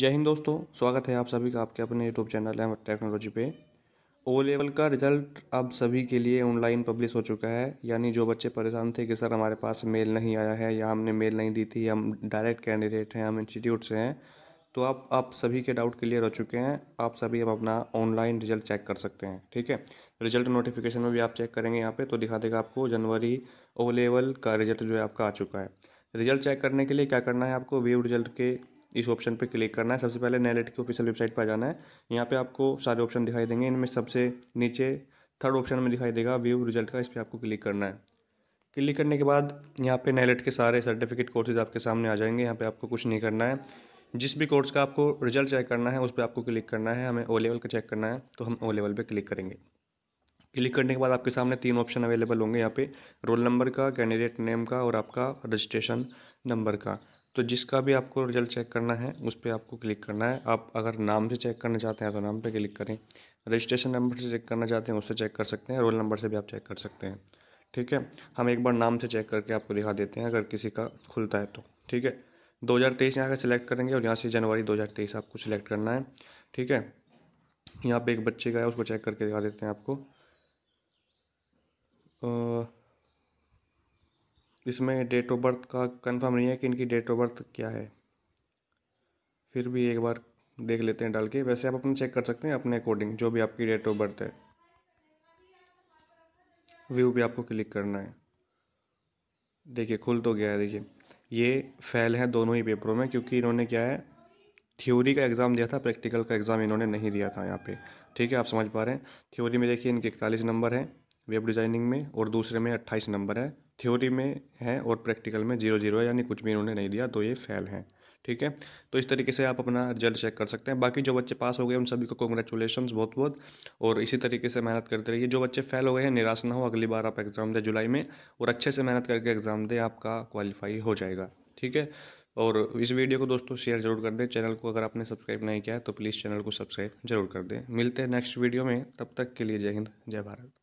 जय हिंद दोस्तों स्वागत है आप सभी का आपके अपने यूट्यूब चैनल एम टेक्नोलॉजी पे ओ लेवल का रिजल्ट अब सभी के लिए ऑनलाइन पब्लिश हो चुका है यानी जो बच्चे परेशान थे कि सर हमारे पास मेल नहीं आया है या हमने मेल नहीं दी थी हम डायरेक्ट कैंडिडेट हैं हम इंस्टीट्यूट से हैं तो आप आप सभी के डाउट क्लियर हो चुके हैं आप सभी अब अपना ऑनलाइन रिजल्ट चेक कर सकते हैं ठीक है रिजल्ट नोटिफिकेशन में भी आप चेक करेंगे यहाँ पे तो दिखा देगा आपको जनवरी ओ लेवल का रिजल्ट जो है आपका आ चुका है रिजल्ट चेक करने के लिए क्या करना है आपको व्यू रिजल्ट के इस ऑप्शन पर क्लिक करना है सबसे पहले नैलेट की ऑफिशियल वेबसाइट पर आ जाना है यहाँ पे आपको सारे ऑप्शन दिखाई देंगे इनमें सबसे नीचे थर्ड ऑप्शन में दिखाई देगा व्यू रिजल्ट का इस पर आपको क्लिक करना है क्लिक करने के बाद यहाँ पे नैलेट के सारे सर्टिफिकेट कोर्सेज आपके सामने आ जाएंगे यहाँ पे आपको कुछ नहीं करना है जिस भी कोर्स का आपको रिजल्ट चेक करना है उस पर आपको क्लिक करना है हमें ओ लेवल का चेक करना है तो हम ओ लेवल पे क्लिक करेंगे क्लिक करने के बाद आपके सामने तीन ऑप्शन अवेलेबल होंगे यहाँ पे रोल नंबर का कैंडिडेट नेम का और आपका रजिस्ट्रेशन नंबर का तो जिसका भी आपको रिजल्ट चेक करना है उस पर आपको क्लिक करना है आप अगर नाम से चेक करना चाहते हैं तो नाम पर क्लिक करें रजिस्ट्रेशन नंबर से चेक करना चाहते हैं उससे चेक कर सकते हैं रोल नंबर से भी आप चेक कर सकते हैं ठीक है हम एक बार नाम से चेक करके आपको दिखा देते हैं अगर किसी का खुलता है तो ठीक है 2023 यहाँ का सिलेक्ट करेंगे और यहाँ से जनवरी 2023 आपको सिलेक्ट करना है ठीक है यहाँ पे एक बच्चे का है उसको चेक करके दिखा देते हैं आपको आ... इसमें डेट ऑफ बर्थ का कंफर्म नहीं है कि इनकी डेट ऑफ बर्थ क्या है फिर भी एक बार देख लेते हैं डाल के वैसे आप अपने चेक कर सकते हैं अपने अकॉर्डिंग जो भी आपकी डेट ऑफ बर्थ है व्यू भी आपको क्लिक करना है देखिए खुल तो गया है देखिए ये फेल है दोनों ही पेपरों में क्योंकि इन्होंने क्या है थ्योरी का एग्ज़ाम दिया था प्रैक्टिकल का एग्ज़ाम इन्होंने नहीं दिया था यहाँ पे ठीक है आप समझ पा रहे हैं थ्योरी में देखिए इनके इकतालीस नंबर हैं वेब डिज़ाइनिंग में और दूसरे में अट्ठाईस नंबर है थ्योरी में है और प्रैक्टिकल में जीरो जीरो है यानी कुछ भी इन्होंने नहीं दिया तो ये फ़ेल हैं ठीक है तो इस तरीके से आप अपना रिजल्ट चेक कर सकते हैं बाकी जो बच्चे पास हो गए उन सभी को कॉन्ग्रेचुलेशन बहुत बहुत और इसी तरीके से मेहनत करते रहिए जो बच्चे फेल हो गए हैं निराश ना हो अगली बार आप एग्ज़ाम दें जुलाई में और अच्छे से मेहनत करके एग्ज़ाम दें आपका क्वालिफाई हो जाएगा ठीक है और इस वीडियो को दोस्तों शेयर जरूर कर दें चैनल को अगर आपने सब्सक्राइब नहीं किया है तो प्लीज़ चैनल को सब्सक्राइब जरूर कर दें मिलते हैं नेक्स्ट वीडियो में तब तक के लिए जय हिंद जय भारत